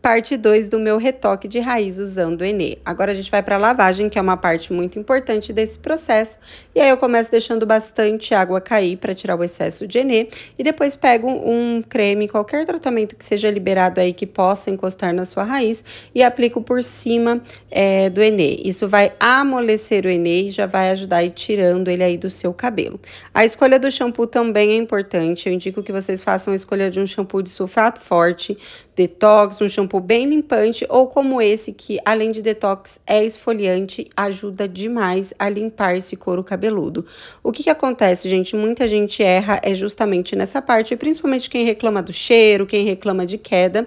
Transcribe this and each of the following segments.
parte 2 do meu retoque de raiz usando o Enê. Agora a gente vai para a lavagem, que é uma parte muito importante desse processo. E aí eu começo deixando bastante água cair para tirar o excesso de Enê. E depois pego um creme, qualquer tratamento que seja liberado aí que possa encostar na sua raiz e aplico por cima é, do Enê. Isso vai amolecer o Enê e já vai ajudar aí tirando ele aí do seu cabelo. A escolha do shampoo também é importante. Eu indico que vocês façam a escolha de um shampoo de sulfato forte, detox, um shampoo shampoo bem limpante ou como esse que, além de detox, é esfoliante, ajuda demais a limpar esse couro cabeludo. O que, que acontece, gente? Muita gente erra é justamente nessa parte, principalmente quem reclama do cheiro, quem reclama de queda,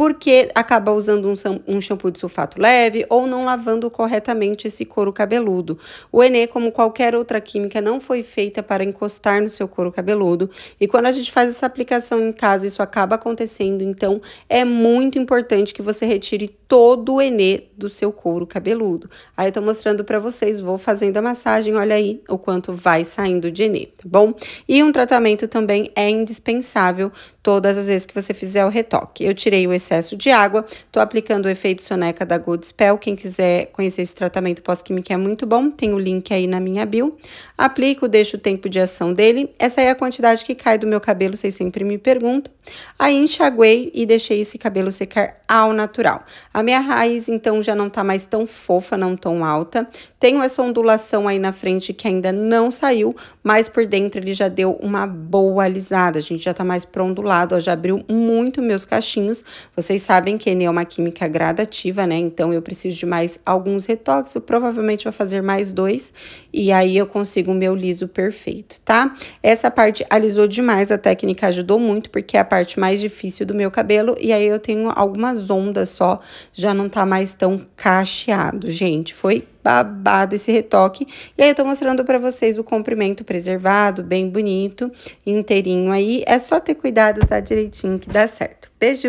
porque acaba usando um, um shampoo de sulfato leve ou não lavando corretamente esse couro cabeludo. O Enê, como qualquer outra química, não foi feita para encostar no seu couro cabeludo. E quando a gente faz essa aplicação em casa, isso acaba acontecendo. Então, é muito importante que você retire todo o Enê do seu couro cabeludo. Aí eu tô mostrando para vocês, vou fazendo a massagem, olha aí o quanto vai saindo de Enê, tá bom? E um tratamento também é indispensável todas as vezes que você fizer o retoque. Eu tirei o excesso excesso de água. Estou aplicando o efeito soneca da Good Spell. Quem quiser conhecer esse tratamento pós-química é muito bom, tem o link aí na minha bio. Aplico, deixo o tempo de ação dele. Essa é a quantidade que cai do meu cabelo, vocês sempre me perguntam. Aí enxaguei e deixei esse cabelo secar ao natural. A minha raiz, então, já não tá mais tão fofa, não tão alta. Tenho essa ondulação aí na frente que ainda não saiu, mas por dentro ele já deu uma boa alisada. A gente já tá mais pro ondulado, ó, já abriu muito meus cachinhos. Vocês sabem que N é uma química gradativa, né? Então eu preciso de mais alguns retoques, eu provavelmente vou fazer mais dois e aí eu consigo o meu liso perfeito, tá? Essa parte alisou demais, a técnica ajudou muito porque é a parte mais difícil do meu cabelo e aí eu tenho algumas ondas só, já não tá mais tão cacheado, gente. Foi babado esse retoque. E aí eu tô mostrando para vocês o comprimento preservado, bem bonito, inteirinho aí. É só ter cuidado, usar tá? direitinho que dá certo. Beijo!